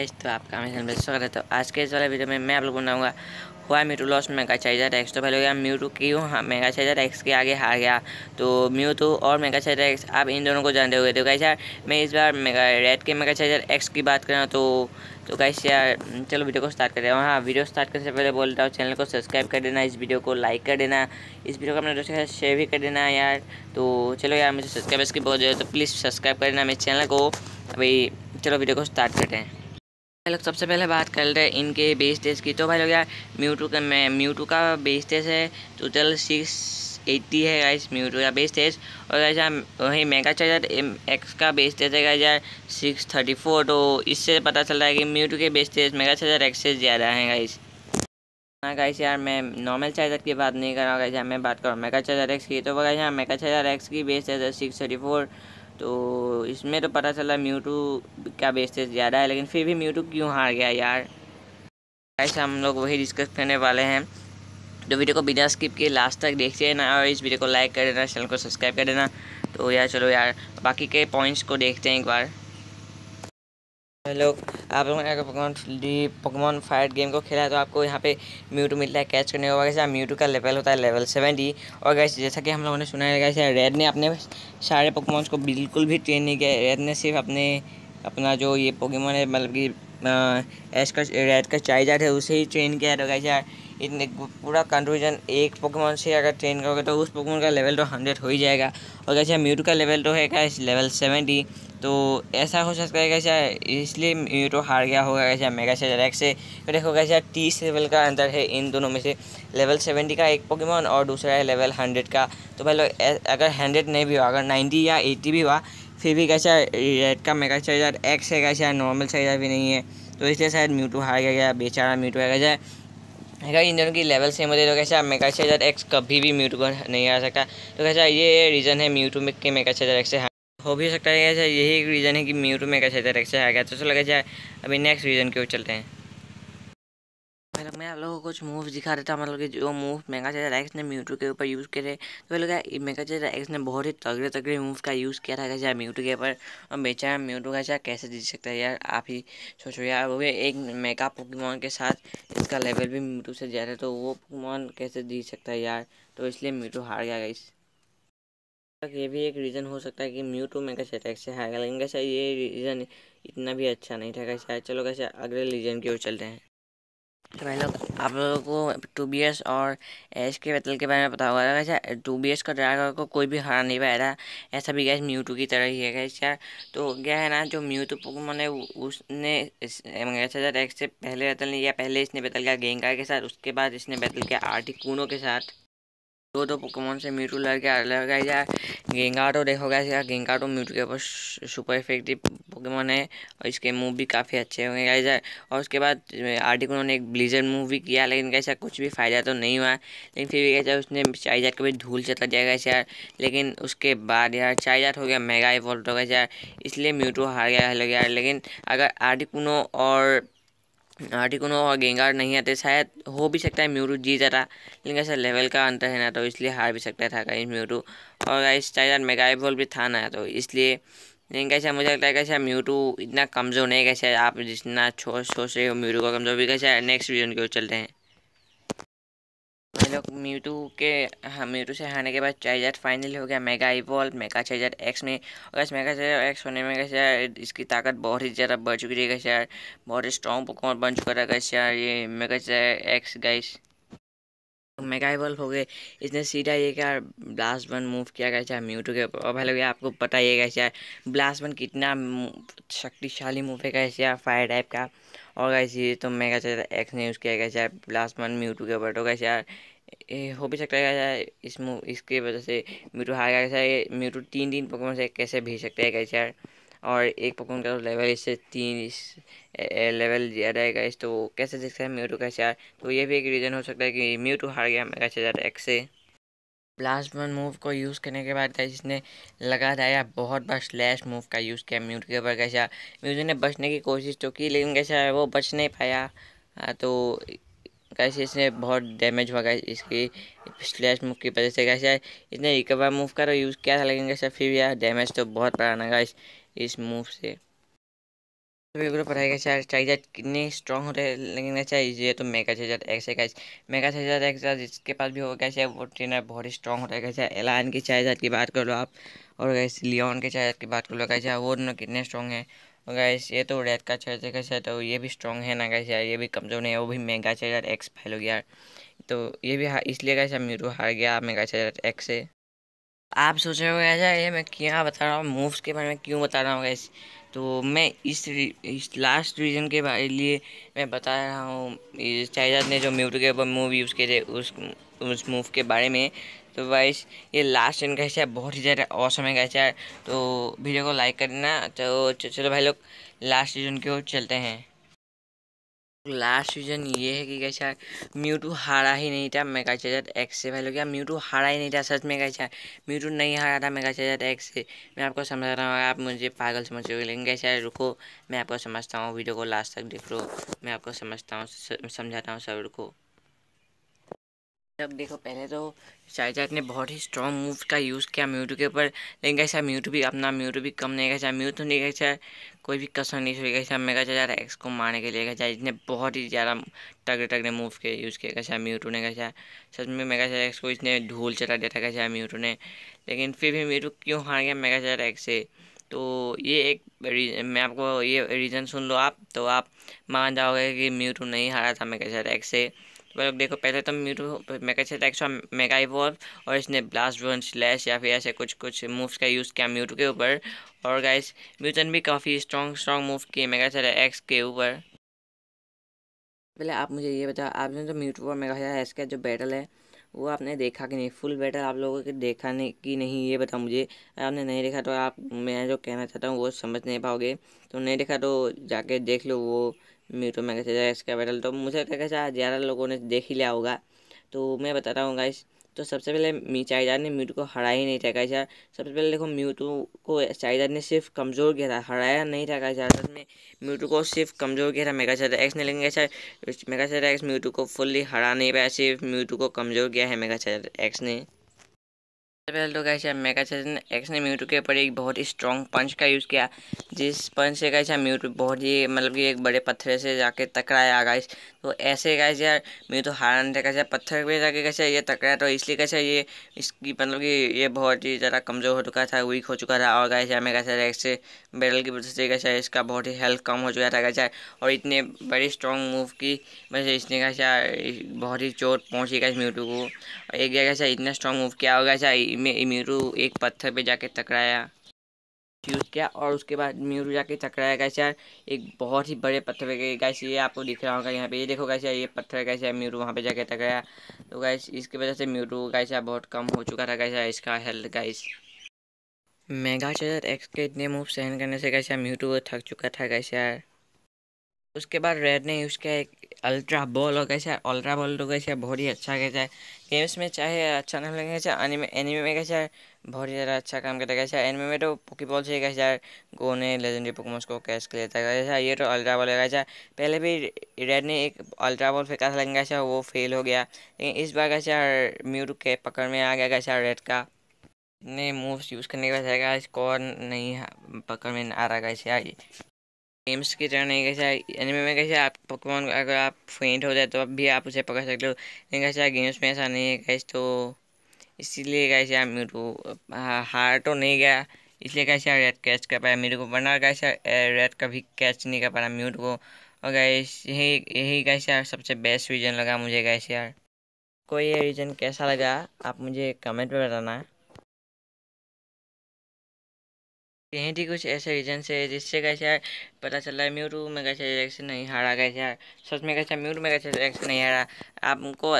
guys तो आपका हमें पे स्वागत है तो आज के इस वाले वीडियो में मैं आप लोग बनाऊंगा हुआ म्यूटू लॉस मेगा चार्जर एक्स तो पहले हो गया म्यूटू क्यों हाँ मेगा चार्जर एक्स के आगे हार गया तो म्यूटू और मेगा चार्जर एक्स आप इन दोनों को जानते हो तो कैसे यार मैं इस बार मेगा रेड के मेगा चार्जर एक्स की बात कर रहा हूँ तो तो कैसे यार चलो वीडियो को स्टार्ट कर रहे हैं हाँ वीडियो स्टार्ट करने से पहले बोल रहा हूँ चैनल को सब्सक्राइब कर देना इस वीडियो को लाइक कर देना इस वीडियो को अपने दोस्तों के साथ शेयर भी कर देना यार तो चलो यार मुझे सब्सक्राइबर्स की बहुत जरूरत है तो प्लीज़ सब्सक्राइब कर देना मेरे चैनल को अभी चलो वीडियो को स्टार्ट करते हैं हेलो सबसे पहले बात कर रहे हैं इनके बेस टेस्ट की तो भाई लोग यार म्यूटू का मैं म्यूटू का बेस टेस्ट है टोटल सिक्स एट्टी है गाइस म्यूटो का बेस टेस्ट और गाइस यार वही मेगा चार्जर एक्स का बेस टेस्ट है गाइस यार सिक्स थर्टी फोर तो इससे पता चल रहा है कि म्यूटो के base test Mega charger X से ज़्यादा है गाइस हाँ गाइस यार मैं नॉर्मल चार्जर की बात नहीं कर रहा हूँ गाइस यार मैं बात कर रहा हूँ मेगा चार्जर एक्स की तो गाइस यार मेगा चार्जर एक्स की बेस टेस्ट है सिक्स थर्टी फोर तो इसमें तो पता चला म्यूटू का बेस्टेज ज़्यादा है लेकिन फिर भी म्यूटू क्यों हार गया यार ऐसे हम लोग वही डिस्कस करने वाले हैं तो वीडियो को बिना स्किप किए लास्ट तक देखते रहना और इस वीडियो को लाइक कर देना चैनल को सब्सक्राइब कर देना तो यार चलो यार बाकी के पॉइंट्स को देखते हैं एक बार हेलो आप लोगों ने अगर पकवान डी पकवान फाइट गेम को खेला है तो आपको यहाँ पे म्यूटू मिलता है कैच करने होगा जैसे म्यूटू का लेवल होता है लेवल सेवेंटी और वैसे जैसा कि हम लोगों ने सुना है वैसे रेड ने अपने सारे पकवान को बिल्कुल भी ट्रेन नहीं किया रेड ने सिर्फ अपने अपना जो ये पोकेमोन है मतलब कि एस का रेड का चार्जर है उसे ही ट्रेन किया तो गैसे इतने पूरा कंट्रीजन एक पोकेमोन से अगर ट्रेन करोगे तो उस पोकेमोन का लेवल तो हंड्रेड हो ही जाएगा और गैसे म्यूटू का लेवल तो है क्या लेवल सेवेंटी तो ऐसा हो सकता है कैसे इसलिए म्यूटो हार गया होगा कैसे मेगा डायरेक्ट से फिर देखो कैसे तीस लेवल का अंतर है इन दोनों में से लेवल सेवेंटी का एक पोकेमोन और दूसरा है लेवल हंड्रेड का तो भाई लोग अगर हंड्रेड नहीं भी हुआ अगर नाइन्टी या एट्टी भी हुआ फिर भी कैसे रेड का मेगा चार्जर एक्स है कैसे नॉर्मल चार्जर भी नहीं है तो इसलिए शायद म्यूटो हार गया गया बेचारा म्यूटो है कैसे अगर इन दोनों की लेवल सेम होती है तो कैसे मेगा चार्जर एक्स कभी भी म्यूटो नहीं आ सकता तो कैसे ये रीज़न है म्यूटो के मेगा चार्जर एक्स से हो भी सकता है ऐसा यही एक रीज़न है कि म्यूट में कैसे डायरेक्शन आ गया तो चलो कैसे अभी नेक्स्ट रीज़न की ओर चलते हैं मैं आप लोगों को कुछ मूव दिखा देता हूँ मतलब कि जो मूव मेगा चेजर एक्स ने म्यूटू के ऊपर यूज़ करे तो लगा मेगा चेजर एक्स ने बहुत ही तगड़े तगड़े मूव का यूज़ किया था कैसे म्यूटू के ऊपर और बेचारा म्यूटू का कैसे जीत सकता है यार आप ही सोचो यार वो भी एक मेगा पुकमोन के साथ इसका लेवल भी म्यूटू से ज़्यादा तो वो पुकमॉन कैसे जीत सकता है यार तो इसलिए म्यूटू हार गया इस ये भी एक रीज़न हो सकता है कि म्यू टू में कैसे अटैक से हारेगा लेकिन कैसे ये रीज़न इतना भी अच्छा नहीं था कैसे चलो कैसे अगले रीजन की ओर चलते हैं तो भाई लोग आप लोगों को टू बी एस और एस के बैतल के बारे में पता होगा कैसे टू बी एस का ड्राइवर को कोई भी हरा नहीं पाया था ऐसा भी गैस म्यू टू की तरह ही है कैसे यार तो क्या है ना जो टू पोकमोन है उसने एक्स से पहले बैतल नहीं किया पहले इसने बैतल किया गेंगा के साथ उसके बाद इसने बैतल किया आर्टिकूनों के साथ दो दो पोकेमोन से म्यूटू लग गया लग गया यार गेंगाटो देखो गया यार गेंगाटो म्यूटू के ऊपर सुपर इफेक्टिव पोकेमोन है और इसके मूव भी काफ़ी अच्छे होंगे गाइज यार और उसके बाद आर्टिक उन्होंने एक ब्लीजर मूव भी किया लेकिन कैसा कुछ भी फ़ायदा तो नहीं हुआ लेकिन फिर भी कैसा उसने चाइजाट को भी धूल चला दिया गया यार लेकिन उसके बाद यार चाइजाट हो गया मेगा इवॉल्व हो गया यार इसलिए म्यूटू हार गया यार लेकिन अगर आर्टिकुनो और आर्टिकुनो और गेंगार नहीं आते शायद हो भी सकता है म्यूरू जीत जाता लेकिन ऐसा लेवल का अंतर है ना तो इसलिए हार भी सकता था कहीं म्यूरू और गाइस मेगा मेगाइवल भी था ना तो इसलिए लेकिन कैसा मुझे लगता है कैसा म्यूटू इतना कमज़ोर नहीं कैसे आप जितना सोच रहे हो म्यूरू का कमज़ोर भी कैसे नेक्स्ट वीडियो की ओर चलते हैं भाई लोग म्यूटू के हाँ म्यूटू से हारने के बाद चार्जर फाइनल हो गया Mega evolve Mega charger X में और इस मेगा चार्जर एक्स होने में कैसे यार इसकी ताकत बहुत ही ज़्यादा बढ़ चुकी है कैसे यार बहुत ही स्ट्रॉन्ग पोकमॉन बन चुका था कैसे यार ये मेगा चार्जर एक्स गाइस मेगा बल्ब हो गए इसने सीधा ये क्या ब्लास्ट बन मूव किया गया चाहे म्यूटो के और भाई लोग आपको पता ही है चाहे ब्लास्ट बन कितना शक्तिशाली मूव है कैसे यार फायर टाइप का और कैसे ये तो मेगा चाहिए एक्स ने यूज़ किया गया चाहे ब्लास्ट बन म्यूटू के ऊपर तो कैसे यार हो भी सकता है यार इस मूव इसके वजह से म्यूटो हार गया कैसे म्यूटो तीन तीन पकवान से कैसे भेज सकते हैं कैसे यार और एक पकवान का लेवल इससे तीन इस लेवल ज़्यादा है इस तो कैसे देख सकते हैं म्यूटो कैसे यार तो ये भी एक रीज़न हो सकता है कि टू हार गया मेगा हजार एक्स से ब्लास्ट वन मूव को यूज़ करने के बाद गाइस इसने लगातार बहुत बार स्लैश मूव का यूज़ किया म्यूट के ऊपर कैसे म्यूट ने बचने की कोशिश तो की लेकिन कैसे वो बच नहीं पाया हाँ, तो कैसे इसने बहुत डैमेज हुआ कैसे इसकी स्लैश मूव की वजह से कैसे इसने रिकवर मूव का यूज़ किया था लेकिन कैसे फिर भी यार डैमेज तो बहुत पुराना गाइस इस मूव से बिल्कुल पता है कैसे चार्जर कितने स्ट्रॉन्ग होते हैं लेकिन कैसे ये तो मेगा चार्जर एक्स है गैस मेगा चार्जर एक्स जिसके पास भी हो कैसे वो ट्रेनर बहुत ही स्ट्रॉन्ग होता है कैसे एलान की चार्जर की बात कर लो आप और कैसे लियोन के चार्जर की बात कर लो कैसे वो दोनों कितने स्ट्रॉन्ग है और तो ये तो रेड का चार्जर का सेट और ये भी स्ट्रॉन्ग है ना गाइस यार ये भी कमज़ोर नहीं है वो भी मेगा चार्जर एक्स फैल हो गया तो ये भी इसलिए गाइस यार मेरू हार गया मेगा चार्जर एक्स से आप सोच रहे हो गैस यार ये मैं क्या बता रहा हूँ मूव्स के बारे में क्यों बता रहा हूँ गाइस तो मैं इस इस लास्ट रीजन के लिए मैं बता रहा हूँ शाहजाद ने जो के ऊपर मूव यूज़ किए थे उस उस मूव के बारे में तो वाइस ये लास्ट रीजन कैसे हिस्सा बहुत ही ज़्यादा औसम है कैसा तो वीडियो को लाइक करना तो चलो भाई लोग लास्ट रीजन की ओर चलते हैं लास्ट रिजन ये है कि कैसा म्यूटू हारा ही नहीं था मेगा चार्जर एक्स से भाई लोग यार म्यूटू हारा ही नहीं था सच में कैसा म्यूटू नहीं हारा था मेगा चार्जर एक्स से मैं आपको समझा रहा हूँ आप मुझे पागल समझ रहे हो लेकिन कैसा रुको मैं आपको समझता हूँ वीडियो को लास्ट तक देख लो मैं आपको समझता हूँ समझाता हूँ सब रुको तब देखो पहले तो शाहजाद ने बहुत ही स्ट्रॉन्ग मूव का यूज़ किया म्यूट के ऊपर लेकिन कैसा म्यूट भी अपना म्यूट भी कम नहीं कैसा म्यूट तो नहीं कैसा कोई भी कसर नहीं छोड़ी कैसा मेगा चाचा एक्स को मारने के लिए कैसा इसने बहुत ही ज़्यादा टगड़े टगड़े मूव के यूज़ किया कैसा म्यूटू ने कैसा सच में मेगा चाचा एक्स को इसने ढोल चला दिया था कैसा म्यूटू ने लेकिन फिर भी म्यूटू क्यों हार गया मेगा चाचा एक्स से तो ये एक मैं आपको ये रीज़न सुन लो आप तो आप मान जाओगे कि म्यूटू नहीं हारा था मेगा चाचा एक्स से तो लोग देखो पहले तो मीरू मेगा एक सौ मेगा इवॉल्व और इसने ब्लास्ट वन स्लैश या फिर ऐसे कुछ कुछ मूव्स का यूज़ किया म्यूटू के ऊपर और गाइस म्यूटन भी काफ़ी स्ट्रॉन्ग स्ट्रॉन्ग मूव किए मेगा से एक्स के ऊपर पहले आप मुझे ये बताओ आपने तो जो म्यूटू और मेगा एक्स का जो बैटल है वो आपने देखा कि नहीं फुल बैटल आप लोगों के देखा नहीं कि नहीं ये बताओ मुझे आपने नहीं देखा तो आप मैं जो कहना चाहता हूँ वो समझ नहीं पाओगे तो नहीं देखा तो जाके देख लो वो म्यूटो तो में कैसे जाएगा इसका बैटल तो मुझे कैसा ज़्यादा लोगों ने देख ही लिया होगा तो मैं बता रहा हूँ गाइस तो सबसे पहले चाइदार ने म्यूटो को हरा ही नहीं था गाइस यार सबसे पहले देखो म्यूटो को चाइदार ने सिर्फ कमज़ोर किया था हराया नहीं था गाइस यार में म्यूटो को सिर्फ कमज़ोर किया था मेगा सेट एक्स ने लेकिन ऐसा मेगा सेट एक्स म्यूटो को फुल्ली हरा नहीं पाया सिर्फ म्यूटो को कमज़ोर किया है मेगा सेट एक्स ने सबसे पहले तो कैसे मेगा सेजन एक्स ने म्यूटू के ऊपर एक बहुत ही स्ट्रॉन्ग पंच का यूज़ किया जिस पंच से कैसे म्यूटू बहुत ही मतलब कि एक बड़े पत्थर से जाके टकराया गाइस तो ऐसे कैसे यार म्यूटू हारन थे कैसे पत्थर पे जाके कैसे ये टकराया तो इसलिए कैसे ये इसकी मतलब कि ये बहुत ही ज़्यादा कमज़ोर हो चुका था वीक हो चुका था और गाइस यार मेगा सेजन एक्स से बैटल की वजह से कैसे इसका बहुत ही हेल्थ कम हो चुका था कैसे और इतने बड़े स्ट्रॉन्ग मूव की वजह से इसने कैसे बहुत ही चोट पहुँची कैसे म्यूटू को एक जगह से इतना स्ट्रॉन्ग मूव किया होगा कैसे में मीरू एक पत्थर पे जाके टकराया यूज़ किया और उसके बाद मीरू जाके टकराया गैस यार एक बहुत ही बड़े पत्थर पे गैस ये आपको दिख रहा होगा यहाँ पे ये देखो गैस यार ये पत्थर कैसे यार मीरू वहाँ पे जाके टकराया तो गैस इसकी वजह से मीरू गैस यार बहुत कम हो चुका था कैसे इसका health guys mega charger X के इतने मूव सहन करने से कैसे मीरू थक चुका था कैसे यार उसके बाद रेड ने यूज़ किया एक अल्ट्रा बॉल हो गया अल्ट्रा बॉल तो कैसे बहुत ही अच्छा कैसा है गेम्स में चाहे अच्छा नहीं लगे एनिमे एनिमे में कैसा बहुत ही ज़्यादा अच्छा काम करता है एनिमे में तो पोकीबॉल से कैसे यार गो ने लेजेंडरी पोकमोस को कैश कर लेता है कैसा ये तो अल्ट्रा बॉल है कैसा पहले भी रेड ने एक अल्ट्रा बॉल फेंका था लगा वो फेल हो गया लेकिन इस बार कैसे म्यूट के पकड़ में आ गया कैसा रेड का ने मूव्स यूज़ करने के बाद स्कोर नहीं पकड़ में आ रहा कैसे गेम्स की तरह नहीं कैसे एनिमे में कैसे आप पकवान अगर आप फेंट हो जाए तो अब भी आप उसे पकड़ सकते हो लेकिन कैसे गेम्स में ऐसा नहीं है कैसे तो इसीलिए कैसे आप मेरे को हाँ, हार तो नहीं गया इसलिए कैसे रेड कैच कर पाया मेरे को बना कैसे रेड कभी कैच नहीं कर पाया म्यूट को और गैस यही यही कैसे यार सबसे बेस्ट रीजन लगा मुझे कैसे यार कोई ये रीजन कैसा लगा आप मुझे कमेंट में बताना यहीं थी कुछ ऐसे रीजन से जिससे कैसे यार पता चला है म्यूरू में कैसे रिएक्शन नहीं हारा कैसे यार सच में कैसे म्यूरू में कैसे रिएक्शन नहीं हारा आपको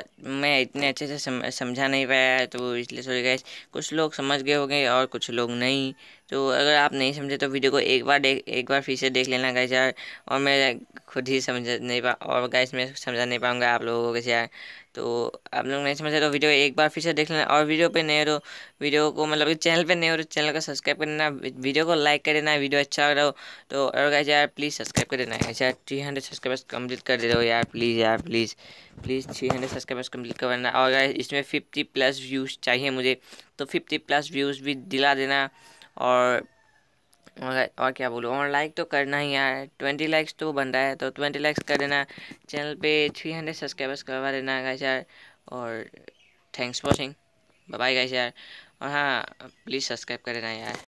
मैं इतने अच्छे से समझा नहीं पाया तो इसलिए सोच गए कुछ लोग समझ गए होंगे और कुछ लोग नहीं तो अगर आप नहीं समझे तो वीडियो को एक बार देख एक बार फिर से देख लेना गाइस यार और मैं खुद ही समझ नहीं पा और गाइस मैं समझा नहीं पाऊँगा आप लोगों को कैसे यार तो आप लोग नहीं समझे तो वीडियो एक बार फिर से देख लेना और वीडियो पे नए हो तो वीडियो को मतलब चैनल पे नए हो तो चैनल को सब्सक्राइब कर देना वीडियो को लाइक कर देना वीडियो अच्छा लग रहा हो तो और गाइस यार प्लीज़ सब्सक्राइब कर देना गाइस यार थ्री हंड्रेड सब्सक्राइबर्स कम्प्लीट कर दे रहे हो यार प्लीज़ यार please please three hundred subscribers complete कर देना और गाइस इसमें फिफ्टी प्लस व्यूज़ चाहिए मुझे तो फिफ्टी प्लस व्यूज़ भी दिला देना और और क्या बोलूँ और लाइक तो करना ही यार ट्वेंटी लाइक्स तो बन रहा है तो ट्वेंटी लाइक्स कर देना चैनल पे थ्री हंड्रेड सब्सक्राइबर्स करवा देना गाइस यार और thanks for watching bye guys यार और हाँ प्लीज़ सब्सक्राइब कर देना यार